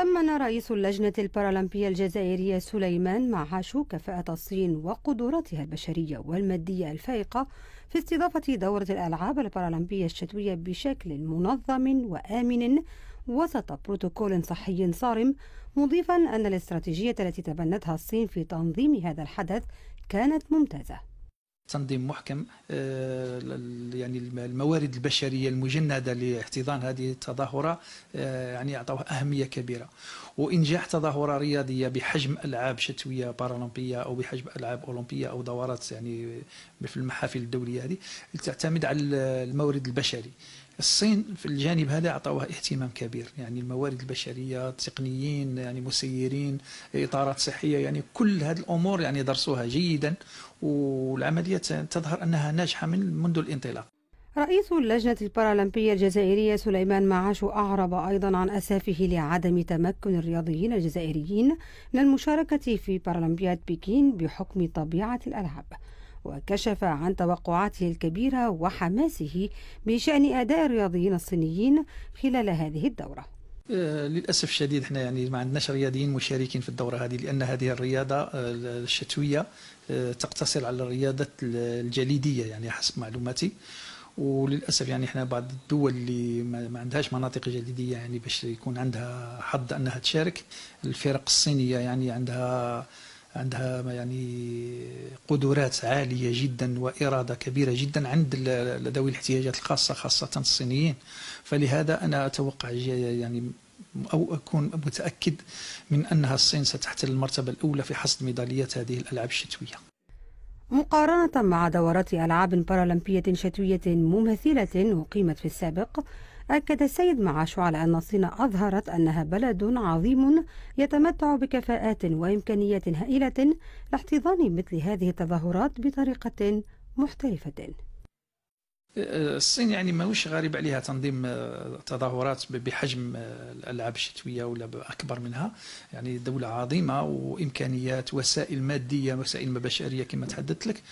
ثمن رئيس اللجنة البارالمبية الجزائرية سليمان معاشو كفاءة الصين وقدراتها البشرية والمادية الفائقة في استضافة دورة الألعاب البارالمبية الشتوية بشكل منظم وآمن وسط بروتوكول صحي صارم مضيفا أن الاستراتيجية التي تبنتها الصين في تنظيم هذا الحدث كانت ممتازة تنظيم محكم آه، يعني الموارد البشريه المجنده لاحتضان هذه التظاهره آه، يعني اعطوها اهميه كبيره وانجاح تظاهره رياضيه بحجم العاب شتويه بارالمبيه او بحجم العاب اولمبيه او دورات يعني في المحافل الدوليه هذه تعتمد على المورد البشري الصين في الجانب هذا اعطوها اهتمام كبير يعني الموارد البشريه تقنيين يعني مسيرين اطارات صحيه يعني كل هذه الامور يعني درسوها جيدا والعمليه تظهر انها ناجحه من منذ الانطلاق رئيس اللجنة البارالمبية الجزائرية سليمان معاش أعرب أيضا عن أسافه لعدم تمكن الرياضيين الجزائريين من المشاركة في بارالمبياد بكين بحكم طبيعة الألعاب وكشف عن توقعاته الكبيرة وحماسه بشأن أداء الرياضيين الصينيين خلال هذه الدورة آه، للاسف الشديد احنا يعني ما عندناش رياضيين مشاركين في الدوره هذه لان هذه الرياضه آه، الشتويه آه، تقتصر على الرياضه الجليديه يعني حسب معلوماتي وللاسف يعني احنا بعض الدول اللي ما عندهاش مناطق جليديه يعني باش يكون عندها حظ انها تشارك الفرق الصينيه يعني عندها عندها يعني قدرات عالية جدا وإرادة كبيرة جدا عند ذوي الاحتياجات الخاصة خاصة الصينيين فلهذا أنا أتوقع يعني أو أكون متأكد من أنها الصين ستحتل المرتبة الأولى في حصد ميداليات هذه الألعاب الشتوية مقارنة مع دورات ألعاب بارالمبية شتوية مماثلة أقيمت في السابق أكد السيد معاش على أن الصين أظهرت أنها بلد عظيم يتمتع بكفاءات وإمكانيات هائلة لاحتضان مثل هذه التظاهرات بطريقة محترفة الصين يعني ماهوش غريب عليها تنظيم آه، تظاهرات بحجم آه، الالعاب الشتويه ولا اكبر منها يعني دوله عظيمه وامكانيات وسائل ماديه وسائل بشريه كما تحدثت لك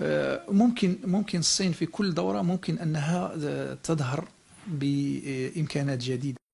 آه، ممكن ممكن الصين في كل دوره ممكن انها تظهر بامكانات جديده